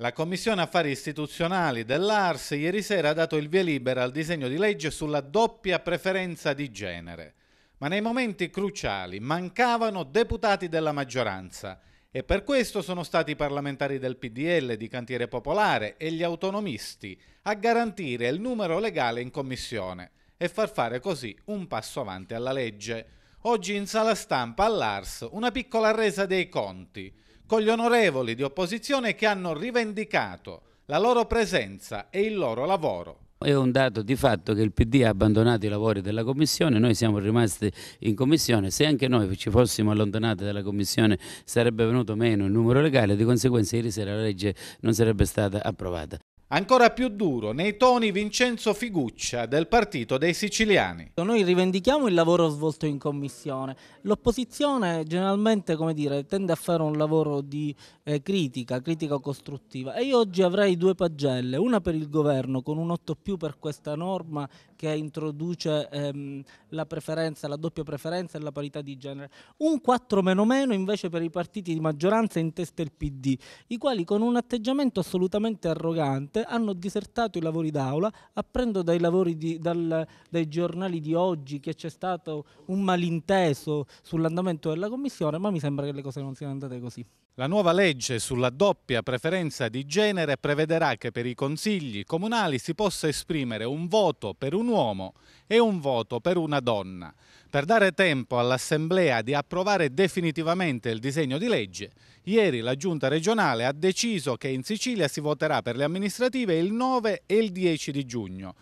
La Commissione Affari Istituzionali dell'Ars ieri sera ha dato il via libera al disegno di legge sulla doppia preferenza di genere, ma nei momenti cruciali mancavano deputati della maggioranza e per questo sono stati i parlamentari del PDL, di Cantiere Popolare e gli autonomisti a garantire il numero legale in Commissione e far fare così un passo avanti alla legge. Oggi in sala stampa all'Ars una piccola resa dei conti con gli onorevoli di opposizione che hanno rivendicato la loro presenza e il loro lavoro. È un dato di fatto che il PD ha abbandonato i lavori della Commissione, noi siamo rimasti in Commissione, se anche noi ci fossimo allontanati dalla Commissione sarebbe venuto meno il numero legale, di conseguenza ieri sera la legge non sarebbe stata approvata. Ancora più duro nei toni Vincenzo Figuccia del Partito dei Siciliani. Noi rivendichiamo il lavoro svolto in commissione. L'opposizione generalmente dire, tende a fare un lavoro di eh, critica, critica costruttiva. E io oggi avrei due pagelle, una per il governo con un 8 più per questa norma che introduce ehm, la, la doppia preferenza e la parità di genere. Un 4 meno meno invece per i partiti di maggioranza in testa il PD, i quali con un atteggiamento assolutamente arrogante Corte hanno disertato i lavori d'aula, apprendo dai, lavori di, dal, dai giornali di oggi che c'è stato un malinteso sull'andamento della Commissione, ma mi sembra che le cose non siano andate così. La nuova legge sulla doppia preferenza di genere prevederà che per i consigli comunali si possa esprimere un voto per un uomo e un voto per una donna. Per dare tempo all'Assemblea di approvare definitivamente il disegno di legge, ieri la Giunta regionale ha deciso che in Sicilia si voterà per le amministrative il 9 e il 10 di giugno.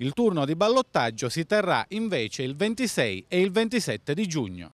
Il turno di ballottaggio si terrà invece il 26 e il 27 di giugno.